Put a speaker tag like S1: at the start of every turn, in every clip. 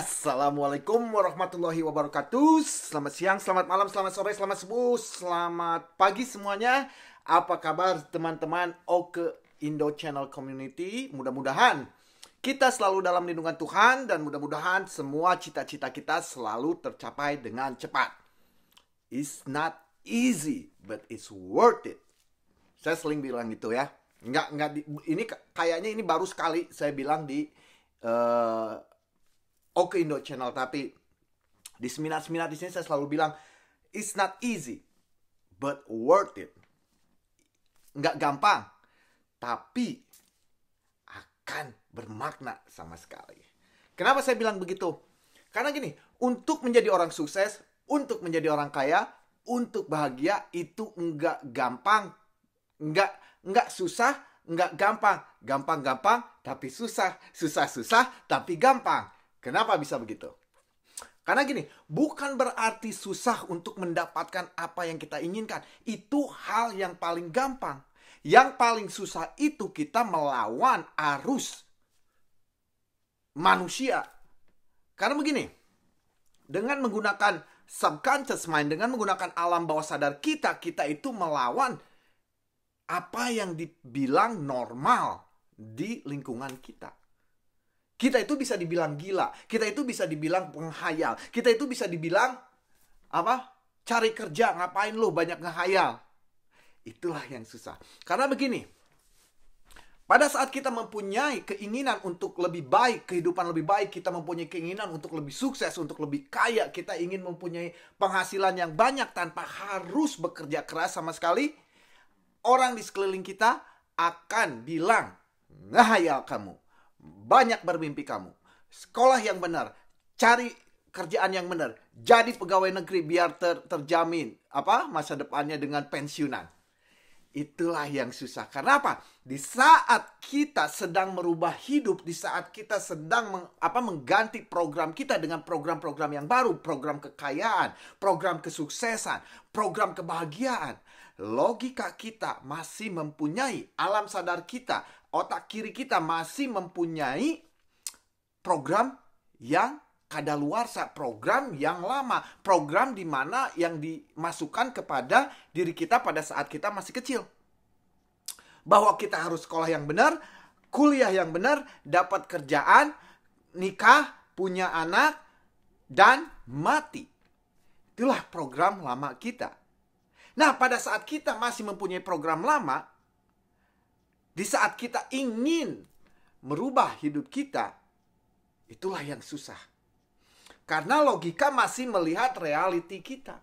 S1: Assalamualaikum warahmatullahi wabarakatuh. Selamat siang, selamat malam, selamat sore, selamat subuh, selamat pagi semuanya. Apa kabar teman-teman Oke Indo Channel Community? Mudah-mudahan kita selalu dalam lindungan Tuhan dan mudah-mudahan semua cita-cita kita selalu tercapai dengan cepat. It's not easy, but it's worth it. Saya seling bilang gitu ya. Nggak, nggak di, ini kayaknya ini baru sekali saya bilang di uh, Oke Indo Channel, tapi di seminar-seminar di sini saya selalu bilang it's not easy but worth it. Nggak gampang, tapi akan bermakna sama sekali. Kenapa saya bilang begitu? Karena gini, untuk menjadi orang sukses, untuk menjadi orang kaya, untuk bahagia itu enggak gampang, enggak enggak susah, enggak gampang, gampang-gampang tapi susah, susah-susah tapi gampang. Kenapa bisa begitu? Karena gini, bukan berarti susah untuk mendapatkan apa yang kita inginkan. Itu hal yang paling gampang. Yang paling susah itu kita melawan arus manusia. Karena begini, dengan menggunakan subconscious mind, dengan menggunakan alam bawah sadar kita, kita itu melawan apa yang dibilang normal di lingkungan kita. Kita itu bisa dibilang gila, kita itu bisa dibilang penghayal, kita itu bisa dibilang apa? Cari kerja, ngapain lu banyak ngehayal? Itulah yang susah. Karena begini, pada saat kita mempunyai keinginan untuk lebih baik, kehidupan lebih baik, kita mempunyai keinginan untuk lebih sukses, untuk lebih kaya, kita ingin mempunyai penghasilan yang banyak tanpa harus bekerja keras sama sekali, orang di sekeliling kita akan bilang, ngehayal kamu banyak bermimpi kamu. Sekolah yang benar, cari kerjaan yang benar, jadi pegawai negeri biar ter, terjamin apa masa depannya dengan pensiunan. Itulah yang susah. Karena apa? Di saat kita sedang merubah hidup, di saat kita sedang meng, apa mengganti program kita dengan program-program yang baru, program kekayaan, program kesuksesan, program kebahagiaan, logika kita masih mempunyai alam sadar kita otak kiri kita masih mempunyai program yang kadaluarsa, program yang lama, program di mana yang dimasukkan kepada diri kita pada saat kita masih kecil. Bahwa kita harus sekolah yang benar, kuliah yang benar, dapat kerjaan, nikah, punya anak, dan mati. Itulah program lama kita. Nah, pada saat kita masih mempunyai program lama, di saat kita ingin merubah hidup kita, itulah yang susah. Karena logika masih melihat realiti kita.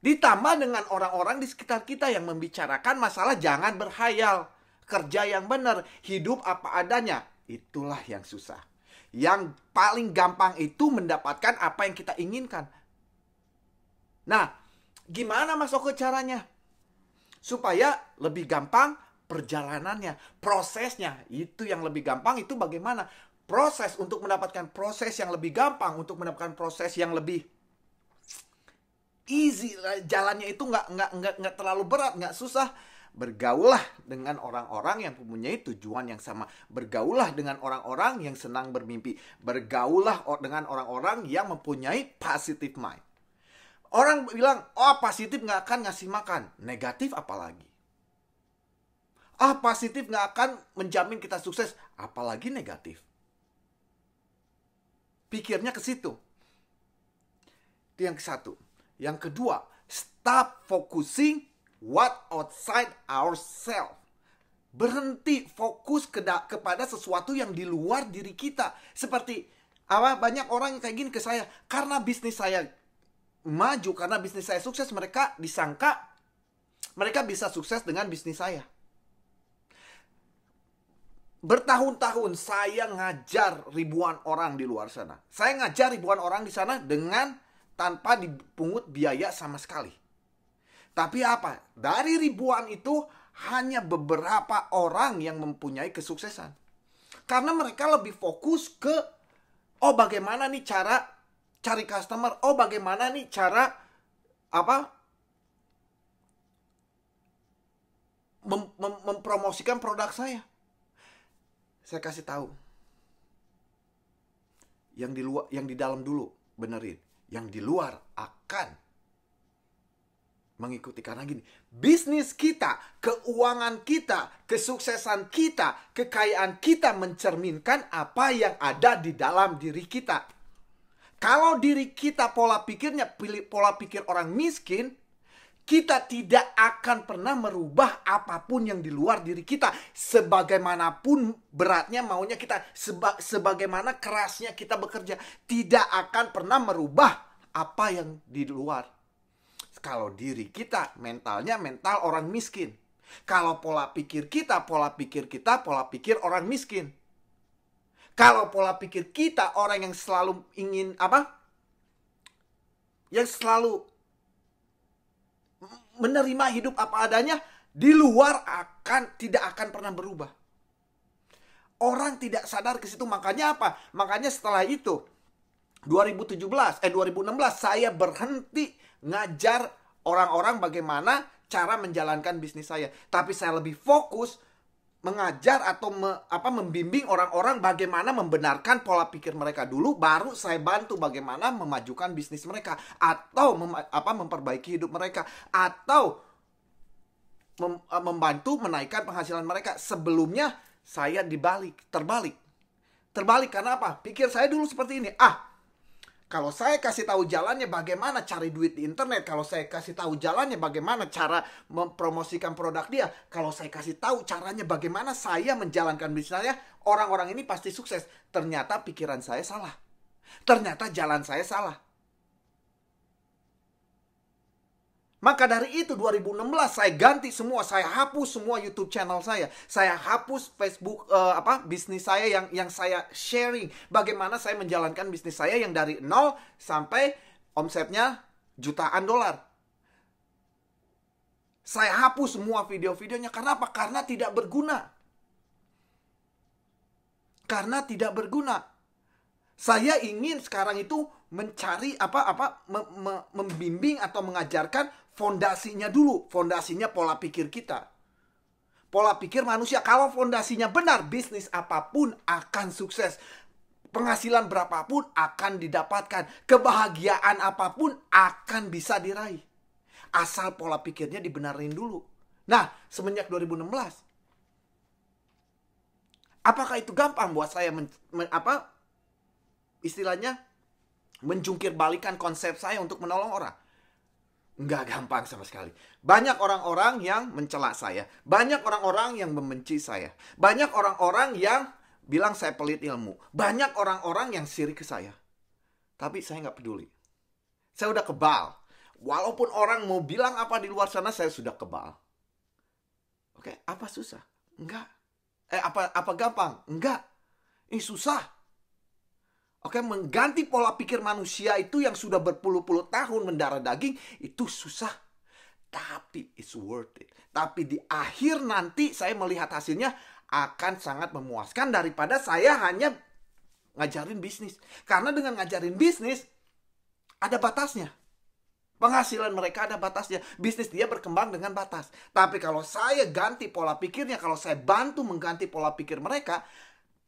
S1: Ditambah dengan orang-orang di sekitar kita yang membicarakan masalah jangan berhayal. Kerja yang benar, hidup apa adanya. Itulah yang susah. Yang paling gampang itu mendapatkan apa yang kita inginkan. Nah, gimana masuk ke caranya? Supaya lebih gampang perjalanannya, prosesnya. Itu yang lebih gampang itu bagaimana proses untuk mendapatkan proses yang lebih gampang, untuk mendapatkan proses yang lebih easy jalannya itu nggak nggak nggak nggak terlalu berat, nggak susah. Bergaulah dengan orang-orang yang mempunyai tujuan yang sama. Bergaulah dengan orang-orang yang senang bermimpi. Bergaulah dengan orang-orang yang mempunyai positive mind. Orang bilang, oh positif nggak akan ngasih makan. Negatif apalagi. Ah positif nggak akan menjamin kita sukses, apalagi negatif. Pikirnya ke situ. Itu yang satu. Yang kedua, stop focusing what outside ourselves. Berhenti fokus ke kepada sesuatu yang di luar diri kita. Seperti apa banyak orang yang kayak gini ke saya karena bisnis saya maju karena bisnis saya sukses mereka disangka mereka bisa sukses dengan bisnis saya bertahun-tahun saya ngajar ribuan orang di luar sana. Saya ngajar ribuan orang di sana dengan tanpa dipungut biaya sama sekali. Tapi apa? Dari ribuan itu hanya beberapa orang yang mempunyai kesuksesan. Karena mereka lebih fokus ke oh bagaimana nih cara cari customer, oh bagaimana nih cara apa mem mem mempromosikan produk saya saya kasih tahu yang di luar yang di dalam dulu benerin yang di luar akan mengikuti karena gini bisnis kita keuangan kita kesuksesan kita kekayaan kita mencerminkan apa yang ada di dalam diri kita kalau diri kita pola pikirnya pilih pola pikir orang miskin kita tidak akan pernah merubah apapun yang di luar diri kita sebagaimanapun beratnya maunya kita seba sebagaimana kerasnya kita bekerja tidak akan pernah merubah apa yang di luar kalau diri kita mentalnya mental orang miskin kalau pola pikir kita pola pikir kita pola pikir orang miskin kalau pola pikir kita orang yang selalu ingin apa yang selalu menerima hidup apa adanya di luar akan tidak akan pernah berubah. Orang tidak sadar ke situ makanya apa? Makanya setelah itu 2017 eh 2016 saya berhenti ngajar orang-orang bagaimana cara menjalankan bisnis saya. Tapi saya lebih fokus mengajar atau me, apa membimbing orang-orang bagaimana membenarkan pola pikir mereka dulu baru saya bantu bagaimana memajukan bisnis mereka atau mem, apa memperbaiki hidup mereka atau mem, eh, membantu menaikkan penghasilan mereka sebelumnya saya dibalik terbalik terbalik karena apa pikir saya dulu seperti ini ah kalau saya kasih tahu jalannya bagaimana cari duit di internet, kalau saya kasih tahu jalannya bagaimana cara mempromosikan produk dia, kalau saya kasih tahu caranya bagaimana saya menjalankan bisnisnya, orang-orang ini pasti sukses. Ternyata pikiran saya salah. Ternyata jalan saya salah. Maka dari itu 2016 saya ganti semua, saya hapus semua YouTube channel saya. Saya hapus Facebook uh, apa bisnis saya yang yang saya sharing bagaimana saya menjalankan bisnis saya yang dari nol sampai omsetnya jutaan dolar. Saya hapus semua video-videonya karena apa? Karena tidak berguna. Karena tidak berguna. Saya ingin sekarang itu mencari apa-apa membimbing atau mengajarkan fondasinya dulu, fondasinya pola pikir kita. Pola pikir manusia, kalau fondasinya benar, bisnis apapun akan sukses. Penghasilan berapapun akan didapatkan, kebahagiaan apapun akan bisa diraih. Asal pola pikirnya dibenarin dulu. Nah, semenjak 2016, apakah itu gampang buat saya men, men, apa istilahnya menjungkir balikan konsep saya untuk menolong orang Nggak gampang sama sekali. Banyak orang-orang yang mencela saya. Banyak orang-orang yang membenci saya. Banyak orang-orang yang bilang saya pelit ilmu. Banyak orang-orang yang sirik ke saya. Tapi saya nggak peduli. Saya udah kebal. Walaupun orang mau bilang apa di luar sana, saya sudah kebal. Oke, apa susah? Enggak. Eh, apa apa gampang? Enggak. Ini susah. Oke, mengganti pola pikir manusia itu yang sudah berpuluh-puluh tahun mendarah daging itu susah. Tapi it's worth it. Tapi di akhir nanti saya melihat hasilnya akan sangat memuaskan daripada saya hanya ngajarin bisnis. Karena dengan ngajarin bisnis ada batasnya. Penghasilan mereka ada batasnya. Bisnis dia berkembang dengan batas. Tapi kalau saya ganti pola pikirnya, kalau saya bantu mengganti pola pikir mereka,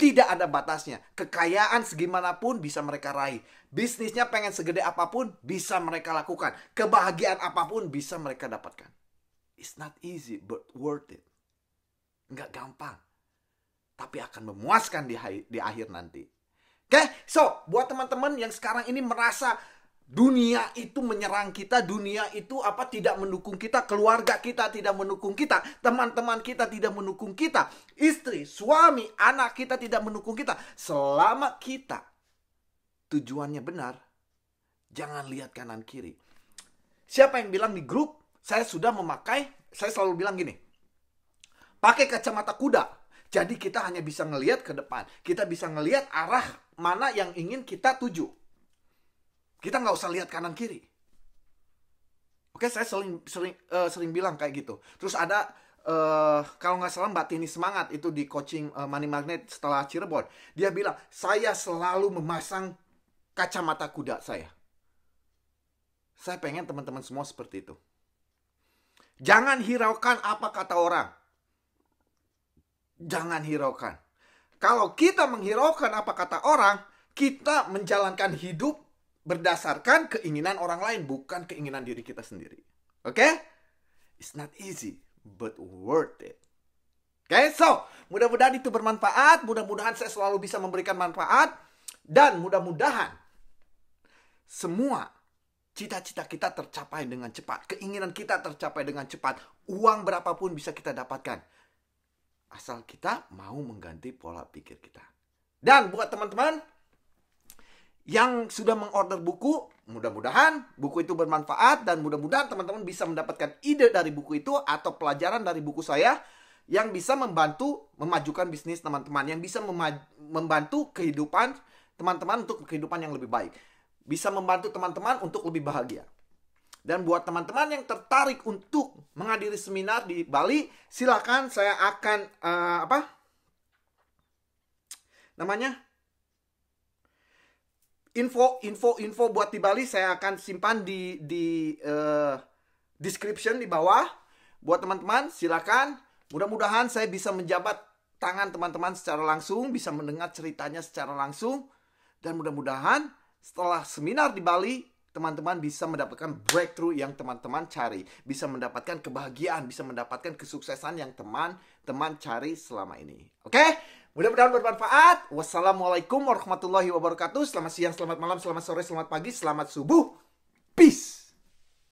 S1: tidak ada batasnya. Kekayaan segimanapun bisa mereka raih. Bisnisnya pengen segede apapun bisa mereka lakukan. Kebahagiaan apapun bisa mereka dapatkan. It's not easy but worth it. Nggak gampang. Tapi akan memuaskan di, di akhir nanti. Oke, okay? so buat teman-teman yang sekarang ini merasa Dunia itu menyerang kita, dunia itu apa tidak mendukung kita, keluarga kita tidak mendukung kita, teman-teman kita tidak mendukung kita, istri, suami, anak kita tidak mendukung kita. Selama kita tujuannya benar, jangan lihat kanan kiri. Siapa yang bilang di grup saya sudah memakai, saya selalu bilang gini. Pakai kacamata kuda. Jadi kita hanya bisa ngelihat ke depan. Kita bisa ngelihat arah mana yang ingin kita tuju. Kita nggak usah lihat kanan kiri. Oke, saya sering sering uh, sering bilang kayak gitu. Terus ada uh, kalau nggak salah Mbak Tini Semangat itu di coaching uh, Money Magnet setelah Cirebon. Dia bilang, saya selalu memasang kacamata kuda saya. Saya pengen teman-teman semua seperti itu. Jangan hiraukan apa kata orang. Jangan hiraukan. Kalau kita menghiraukan apa kata orang, kita menjalankan hidup berdasarkan keinginan orang lain bukan keinginan diri kita sendiri. Oke? Okay? It's not easy but worth it. Oke, okay? so mudah-mudahan itu bermanfaat, mudah-mudahan saya selalu bisa memberikan manfaat dan mudah-mudahan semua cita-cita kita tercapai dengan cepat, keinginan kita tercapai dengan cepat, uang berapapun bisa kita dapatkan. Asal kita mau mengganti pola pikir kita. Dan buat teman-teman yang sudah mengorder buku, mudah-mudahan buku itu bermanfaat dan mudah-mudahan teman-teman bisa mendapatkan ide dari buku itu atau pelajaran dari buku saya yang bisa membantu memajukan bisnis teman-teman, yang bisa membantu kehidupan teman-teman untuk kehidupan yang lebih baik. Bisa membantu teman-teman untuk lebih bahagia. Dan buat teman-teman yang tertarik untuk menghadiri seminar di Bali, silakan saya akan uh, apa? Namanya info info info buat di Bali saya akan simpan di di uh, description di bawah buat teman-teman silakan mudah-mudahan saya bisa menjabat tangan teman-teman secara langsung bisa mendengar ceritanya secara langsung dan mudah-mudahan setelah seminar di Bali teman-teman bisa mendapatkan breakthrough yang teman-teman cari, bisa mendapatkan kebahagiaan, bisa mendapatkan kesuksesan yang teman-teman cari selama ini. Oke? Okay? Mudah-mudahan bermanfaat. Wassalamualaikum warahmatullahi wabarakatuh. Selamat siang, selamat malam, selamat sore, selamat pagi, selamat subuh. Peace.